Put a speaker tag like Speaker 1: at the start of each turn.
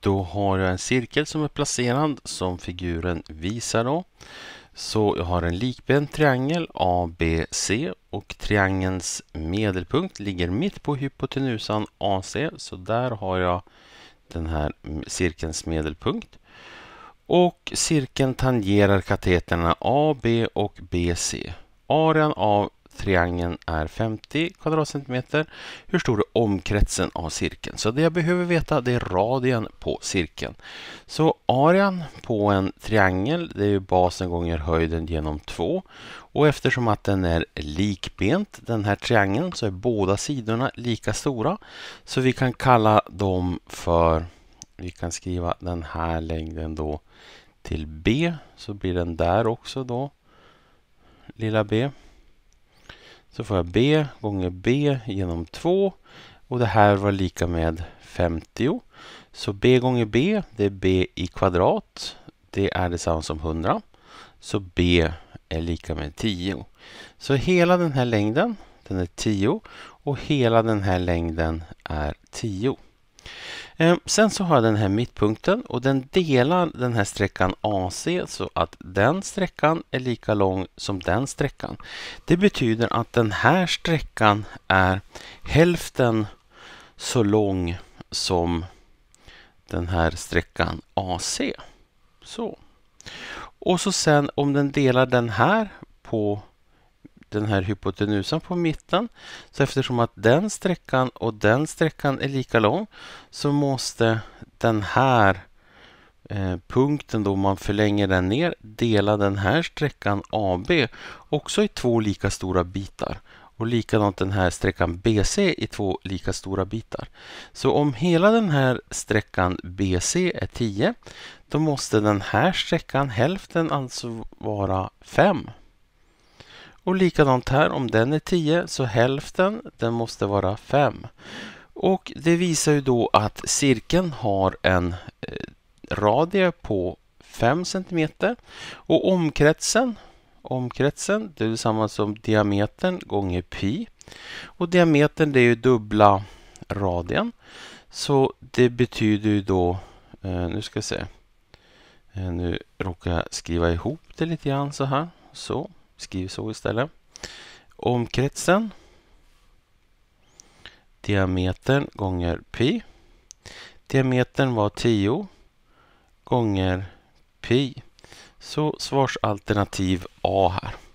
Speaker 1: Då har jag en cirkel som är placerad som figuren visar då. Så jag har en likbent triangel ABC och triangelns medelpunkt ligger mitt på hypotenusan AC. Så där har jag den här cirkelns medelpunkt. Och cirkeln tangerar kateterna AB och BC. Arean av Triangeln är 50 kvadratcentimeter. Hur stor är omkretsen av cirkeln? Så det jag behöver veta det är radien på cirkeln. Så arean på en triangel det är basen gånger höjden genom 2. Och eftersom att den är likbent, den här triangeln, så är båda sidorna lika stora. Så vi kan kalla dem för, vi kan skriva den här längden då till B. Så blir den där också då, lilla B. Så får jag b gånger b genom 2 och det här var lika med 50. Så b gånger b, det är b i kvadrat. Det är detsamma som 100. Så b är lika med 10. Så hela den här längden, den är 10 och hela den här längden är 10. Ehm, sen så har jag den här mittpunkten och den delar den här sträckan AC så att den sträckan är lika lång som den sträckan. Det betyder att den här sträckan är hälften så lång som den här sträckan AC. Så. Och så sen om den delar den här på den här hypotenusan på mitten. Så eftersom att den sträckan och den sträckan är lika lång så måste den här eh, punkten då man förlänger den ner dela den här sträckan AB också i två lika stora bitar och likadant den här sträckan BC i två lika stora bitar. Så om hela den här sträckan BC är 10 då måste den här sträckan, hälften, alltså vara 5. Och likadant här, om den är 10 så hälften, den måste vara 5. Och det visar ju då att cirkeln har en eh, radie på 5 cm och omkretsen, omkretsen det är detsamma som diametern gånger pi. Och diametern det är ju dubbla radien. Så det betyder ju då, eh, nu ska jag se, eh, nu råkar jag skriva ihop det lite grann så här. Så, Skriv så istället. Omkretsen. Diametern gånger pi. Diametern var 10 gånger pi. Så svarsalternativ A här.